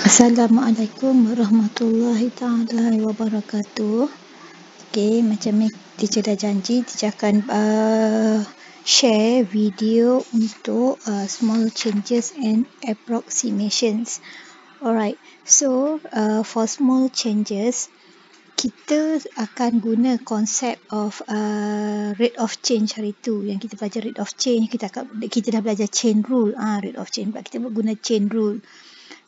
Assalamualaikum warahmatullahi taala wabarakatuh. Okey, macam ni teacher dah janji teacher akan uh, share video untuk uh, small changes and approximations. Alright. So, uh, for small changes kita akan guna konsep of uh, rate of change hari tu yang kita belajar rate of change kita akan, kita dah belajar chain rule ah ha, rate of change kita guna chain rule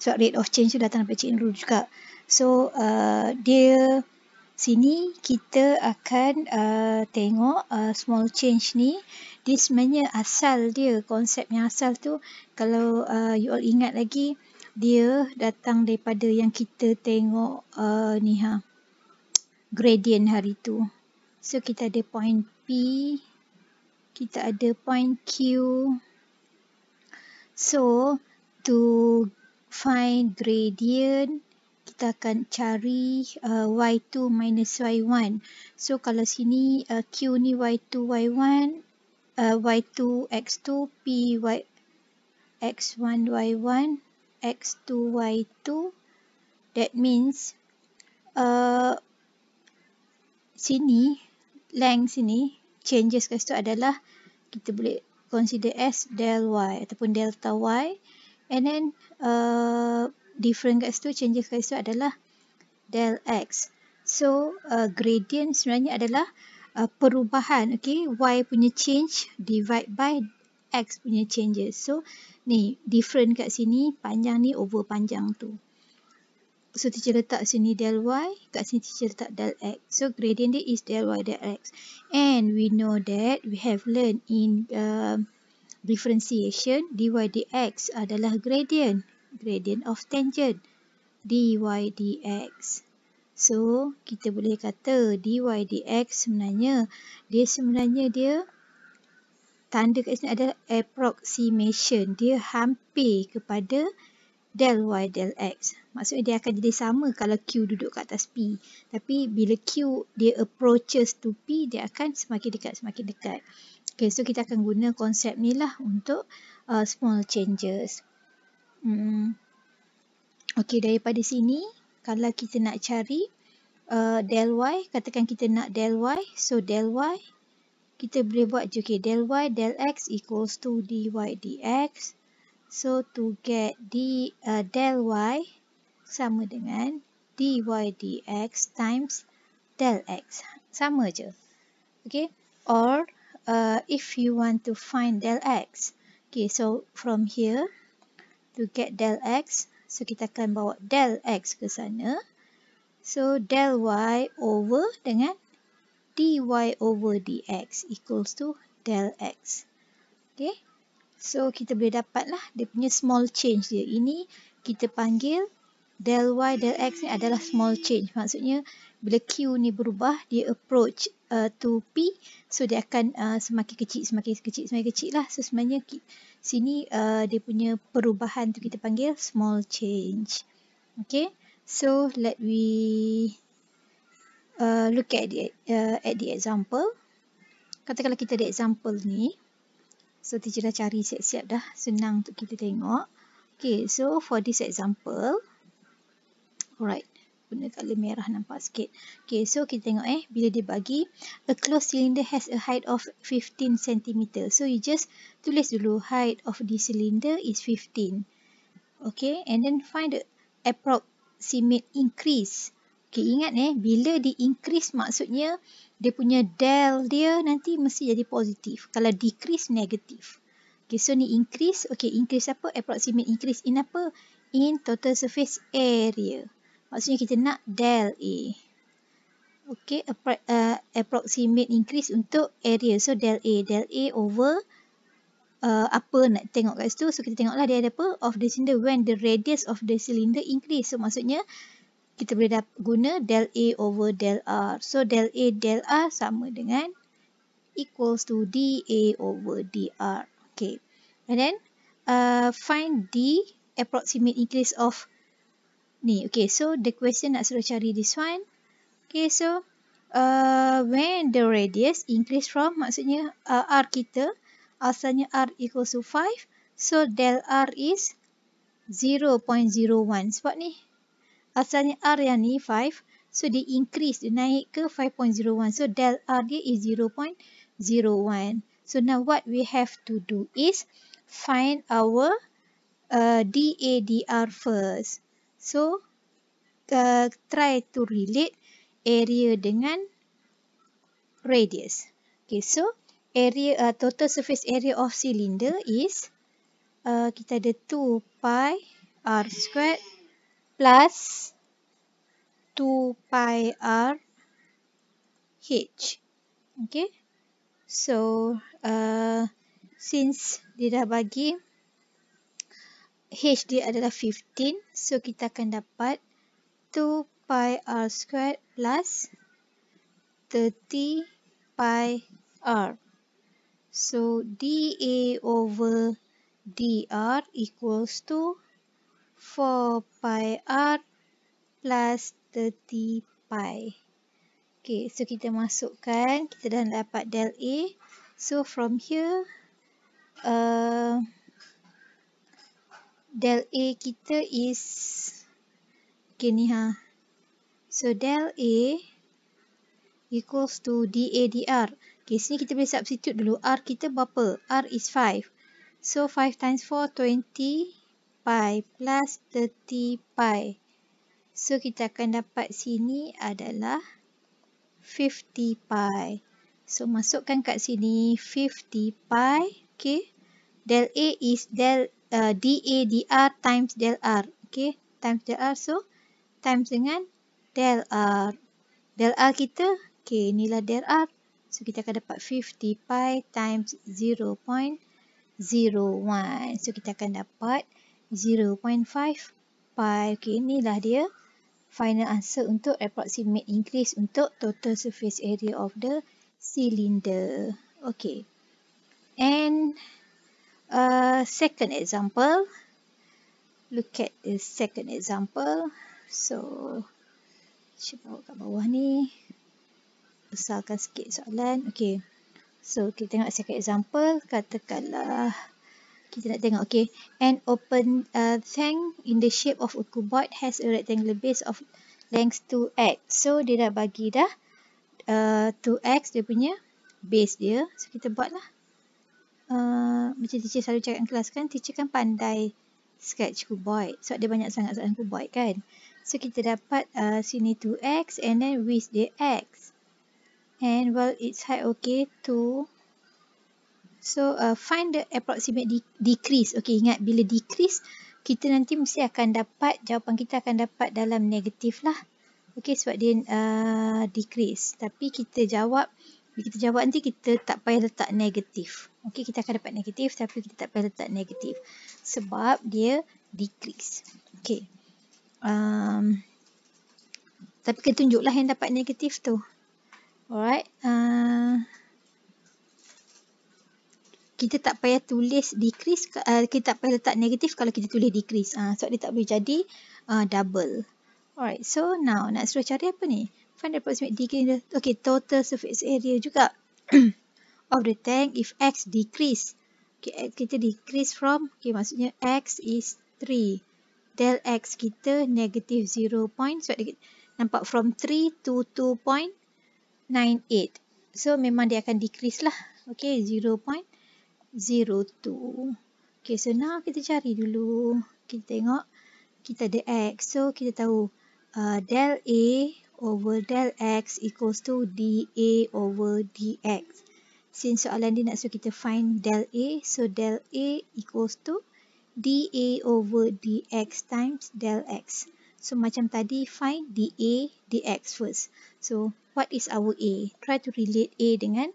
sebab rate of change tu datang daripada Cik Nurul juga. So, uh, dia sini kita akan uh, tengok uh, small change ni. Dia sebenarnya asal dia, konsep yang asal tu, kalau uh, you all ingat lagi, dia datang daripada yang kita tengok uh, ni ha, gradient hari tu. So, kita ada point P, kita ada point Q. So, to find gradient, kita akan cari uh, y2 minus y1. So kalau sini uh, q ni y2 y1, uh, y2 x2, p y x1 y1, x2 y2. That means uh, sini, length sini, changes kat situ adalah kita boleh consider as del y ataupun delta y and then uh, different kat situ, changes kat situ adalah del x. So, uh, gradient sebenarnya adalah uh, perubahan, okay, y punya change divide by x punya changes. So, ni, different kat sini, panjang ni over panjang tu. So, teacher letak sini del y, kat sini teacher letak del x. So, gradient dia is del y del x. And we know that, we have learned in... Uh, differentiation dy dx adalah gradient. Gradient of tangent dy dx. So, kita boleh kata dy dx sebenarnya, dia sebenarnya dia, tanda kat sini adalah approximation. Dia hampir kepada del y del x. Maksudnya dia akan jadi sama kalau q duduk kat atas p. Tapi bila q dia approaches to p, dia akan semakin dekat, semakin dekat. Okay, so kita akan guna konsep ni lah untuk uh, small changes. Hmm. Okay, daripada sini, kalau kita nak cari uh, del y, katakan kita nak del y, so del y, kita boleh buat juga okay, del y del x equals to dy dx. So, to get d, uh, del y sama dengan dy dx times del x. Sama je. Okay, or uh, if you want to find del x. Okay, so from here to get del x, so kita akan bawa del x ke sana. So del y over dengan dy over dx equals to del x. Okay, so kita boleh dapatlah dia punya small change dia. Ini kita panggil del y del x ni adalah small change. Maksudnya bila q ni berubah, dia approach uh, to p, so dia akan uh, semakin kecil, semakin kecil, semakin kecil lah. So sebenarnya sini uh, dia punya perubahan tu kita panggil small change. Okay, so let we uh, look at the, uh, at the example. Katakanlah kita ada example ni. So, teacher dah cari siap-siap dah. Senang untuk kita tengok. Okay, so for this example, Alright. Benda colour merah nampak sikit. Okay, so kita tengok eh. Bila dia bagi, a closed cylinder has a height of 15cm. So, you just tulis dulu height of the cylinder is 15. Okay, and then find the approximate increase. Okay, ingat eh. Bila dia increase maksudnya, dia punya del dia nanti mesti jadi positif. Kalau decrease, negatif. Okay, so ni increase. Okay, increase apa? Approximate increase in apa? In total surface area. Maksudnya kita nak del A. Okay, uh, approximate increase untuk area. So, del A. Del A over uh, apa nak tengok kat situ. So, kita tengoklah dia ada apa? Of the cylinder when the radius of the cylinder increase. So, maksudnya kita boleh guna del A over del R. So, del A del R sama dengan equals to dA over dR. Okay. And then, uh, find the approximate increase of ni. Okay, so the question nak suruh cari this one. Okay, so uh, when the radius increase from, maksudnya uh, R kita, asalnya R equals to 5. So, del R is 0.01. Sebab ni, asalnya R yang ni 5. So, dia increase, dia naik ke 5.01. So, del R dia is 0.01. So, now what we have to do is find our uh, DADR first. So, uh, try to relate area dengan radius. Okay, so area uh, total surface area of cylinder is uh, kita ada 2 pi r squared plus 2 pi r h. Okay, so uh, since dia dah bagi H dia adalah 15. So, kita akan dapat 2 pi R squared plus 30 pi R. So, dA over dR equals to 4 pi R plus 30 pi. Okay, so kita masukkan, kita dah dapat del A. So, from here, uh, del A kita is okay ni ha so del A equals to dA dR okay sini kita boleh substitute dulu R kita berapa? R is 5 so 5 times 4 20 pi plus 30 pi so kita akan dapat sini adalah 50 pi so masukkan kat sini 50 pi okay del A is del Uh, dA dR times del R. Okay, times del R. So, times dengan del R. Del R kita, okay, inilah del R. So, kita akan dapat 50 pi times 0.01. So, kita akan dapat 0.5 pi. Okay, inilah dia final answer untuk approximate increase untuk total surface area of the cylinder. Okay. And a uh, second example. Look at the second example. So, saya bawa kat bawah ni. Besarkan sikit soalan. Okay. So, kita tengok second example. Katakanlah, kita nak tengok. Okay. An open uh, thing in the shape of a cuboid has a rectangular base of length 2x. So, dia dah bagi dah uh, 2x dia punya base dia. So, kita buatlah. lah. Uh, macam teacher selalu cakap dalam kelas kan, teacher kan pandai sketch kuboid. Sebab dia banyak sangat soalan kuboid kan. So, kita dapat uh, sini 2x and then with the x. And well, it's high okay to So, uh, find the approximate de decrease. Okay, ingat bila decrease, kita nanti mesti akan dapat, jawapan kita akan dapat dalam negatif lah. Okay, sebab dia uh, decrease. Tapi kita jawab, kita jawab nanti kita tak payah letak negatif. Okey, kita akan dapat negatif tapi kita tak payah letak negatif sebab dia decrease. Okey. Um, tapi kita tunjuklah yang dapat negatif tu. Alright. Uh, kita tak payah tulis decrease. Uh, kita tak payah letak negatif kalau kita tulis decrease. Uh, sebab dia tak boleh jadi uh, double. Alright, so now nak suruh cari apa ni? Find the approximate degree. Okey, total surface area juga. of the tank if x decrease. Okay, eh, kita decrease from, okay, maksudnya x is 3. Del x kita negative 0 point. So, nampak from 3 to point 2.98. So, memang dia akan decrease lah. Okay, point 0.02. Okay, so now kita cari dulu. Kita tengok, kita ada x. So, kita tahu uh, del a over del x equals to da over dx since soalan ni nak suruh kita find del A, so del A equals to dA over dx times del x. So macam tadi, find dA dx first. So what is our A? Try to relate A dengan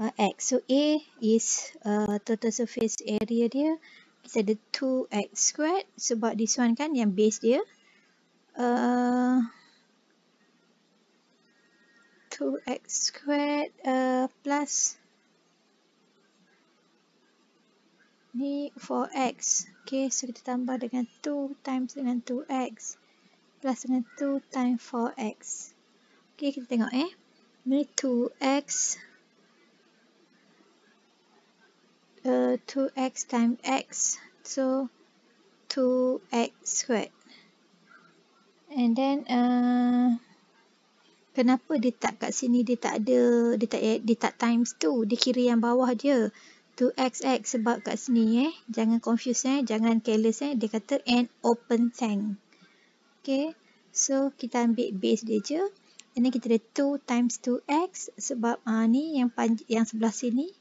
uh, x. So A is uh, total surface area dia. Kita ada 2x squared. Sebab so, this one kan yang base dia. Uh, 2x squared uh, plus... ni 4x. Okay, so kita tambah dengan 2 times dengan 2x. Plus dengan 2 times 4x. Okay, kita tengok eh. Ini 2x. Uh, 2x times x. So, 2x squared. And then, uh, kenapa dia tak kat sini, dia tak ada, dia tak, dia tak times 2. Dia kiri yang bawah je. 2xx sebab kat sini eh. Jangan confuse eh. Jangan careless eh. Dia kata and open tank. Okay. So kita ambil base dia je. And then kita ada 2 times 2x sebab uh, ni yang yang sebelah sini.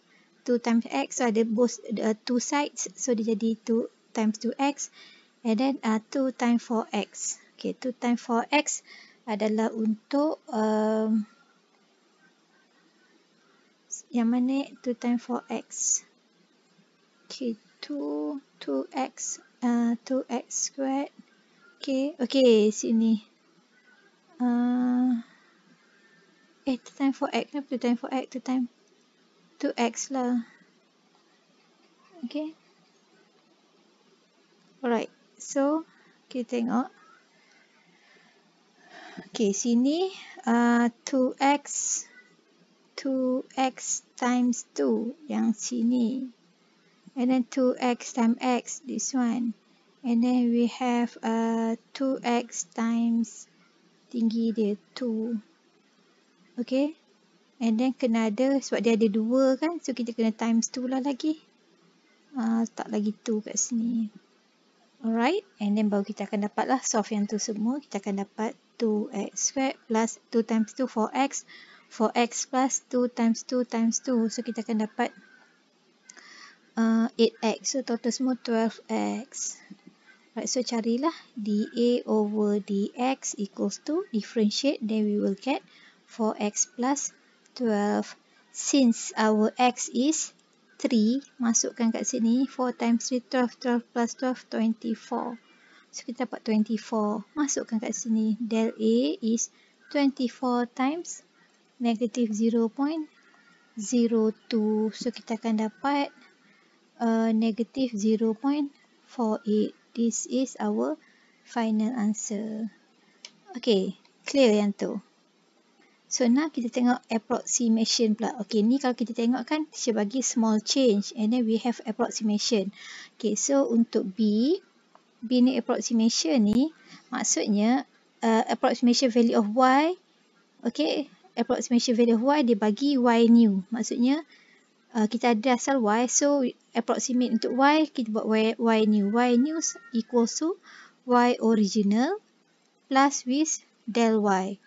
2 times x so ada both uh, two sides. So dia jadi 2 times 2x. And then 2 uh, ah, times 4x. Okay 2 times 4x adalah untuk... Uh, yang mana 2 times 4x. Okay, 2, 2x, uh, 2x squared. Okay, okay, sini. Uh, eh, 2 times 4x, kenapa lah, 2 times 4x, 2 times 2x lah. Okay. Alright, so, kita tengok. Okay, sini uh, 2x 2x times 2 yang sini. And then 2x times x, this one. And then we have a uh, 2x times tinggi dia 2. Okay. And then kena ada sebab dia ada 2 kan. So kita kena times 2 lah lagi. Uh, ah, tak lagi 2 kat sini. Alright. And then baru kita akan dapat lah solve yang tu semua. Kita akan dapat 2x squared plus 2 times 2 4x. 4x plus 2 times 2 times 2. So, kita akan dapat uh, 8x. So, total semua 12x. Right, so, carilah dA over dx equals to differentiate. Then, we will get 4x plus 12. Since our x is 3, masukkan kat sini. 4 times 3, 12. 12 plus 12, 24. So, kita dapat 24. Masukkan kat sini. Del A is 24 times Negatif 0.02. So, kita akan dapat uh, negatif uh, 0.48. This is our final answer. Okay, clear yang tu. So, now kita tengok approximation pula. Okay, ni kalau kita tengok kan, saya bagi small change and then we have approximation. Okay, so untuk B, B ni approximation ni, maksudnya uh, approximation value of Y, okay, approximation value of y bagi y new. Maksudnya uh, kita ada asal y so approximate untuk y kita buat y, y new. y new equal to y original plus with del y.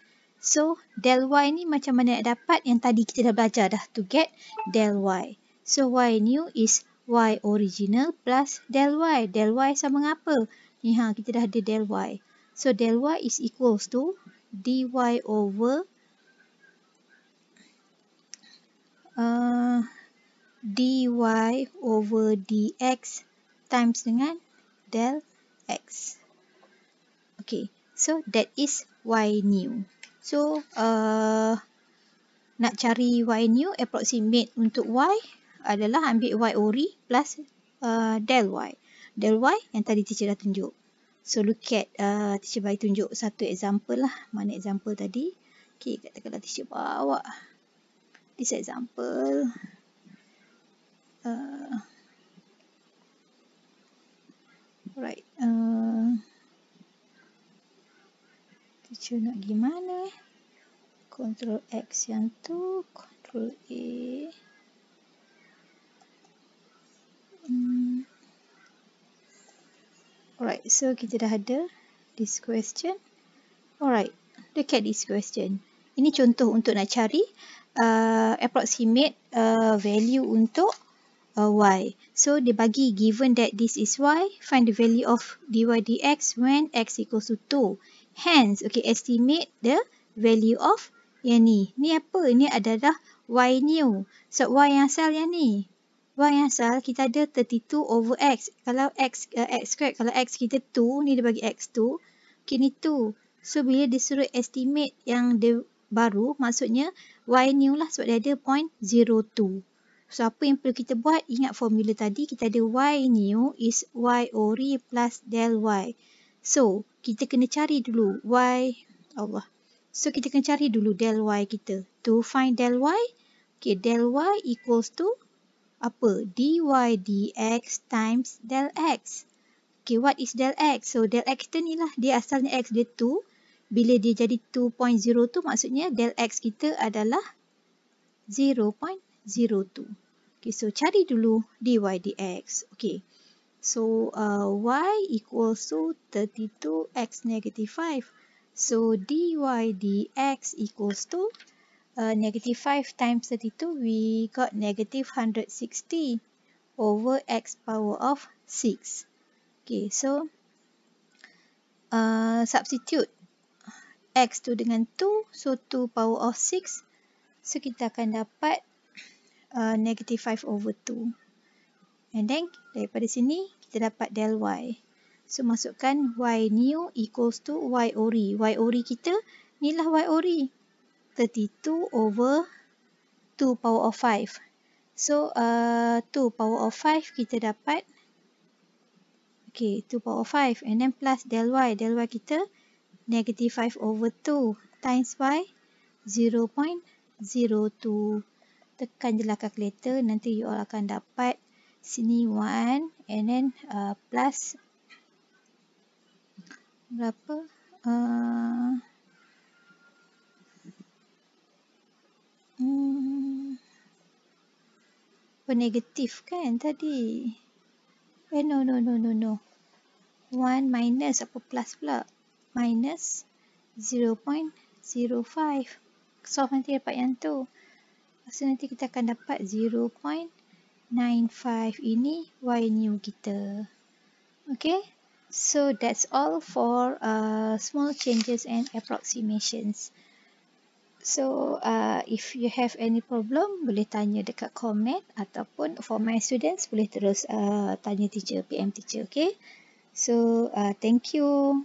So del y ni macam mana nak dapat yang tadi kita dah belajar dah to get del y. So y new is y original plus del y. Del y sama dengan apa? Ni ha kita dah ada del y. So del y is equals to dy over Uh, dy over dx times dengan del x. Okay, so that is y new. So, uh, nak cari y new, approximate untuk y adalah ambil y ori plus uh, del y. Del y yang tadi teacher dah tunjuk. So, look at uh, teacher bagi tunjuk satu example lah. Mana example tadi? Okay, katakanlah teacher bawa this example uh, right uh, teacher nak pergi mana control X yang tu control A hmm. Alright, so kita dah ada this question. Alright, look at this question. Ini contoh untuk nak cari uh, approximate uh, value untuk uh, y. So, dia bagi given that this is y, find the value of dy dx when x equals to 2. Hence, okay, estimate the value of yang ni. Ni apa? Ni adalah y new. So, y yang asal yang ni. Y yang asal kita ada 32 over x. Kalau x uh, x squared, kalau x kita 2, ni dia bagi x 2. Okay, ni 2. So, bila disuruh estimate yang dia baru, maksudnya y new lah sebab dia ada 0.02. So apa yang perlu kita buat? Ingat formula tadi kita ada y new is y ori plus del y. So kita kena cari dulu y Allah. So kita kena cari dulu del y kita. To find del y, okay del y equals to apa? dy dx times del x. Okay, what is del x? So del x kita ni lah dia asalnya x dia 2 bila dia jadi 2.0 tu maksudnya del x kita adalah 0.02. Okay, so cari dulu dy dx. Okay, so uh, y equals to 32x negative 5. So dy dx equals to uh, negative 5 times 32, we got negative 160 over x power of 6. Okay, so uh, substitute x tu dengan 2, so 2 power of 6. So, kita akan dapat uh, negative 5 over 2. And then, daripada sini, kita dapat del y. So, masukkan y new equals to y ori. Y ori kita, ni lah y ori. 32 over 2 power of 5. So, uh, 2 power of 5 kita dapat. Okay, 2 power of 5. And then, plus del y. Del y kita, negative 5 over 2 times by 0.02 tekan je lah calculator nanti you all akan dapat sini 1 and then uh, plus berapa uh, hmm, penegatif kan tadi eh no no no no no 1 minus apa plus pula 0.02 minus 0.05 solve nanti dapat yang tu so nanti kita akan dapat 0.95 ini y new kita Okay? so that's all for uh, small changes and approximations so uh, if you have any problem boleh tanya dekat komen ataupun for my students boleh terus uh, tanya teacher, PM teacher Okay? so uh, thank you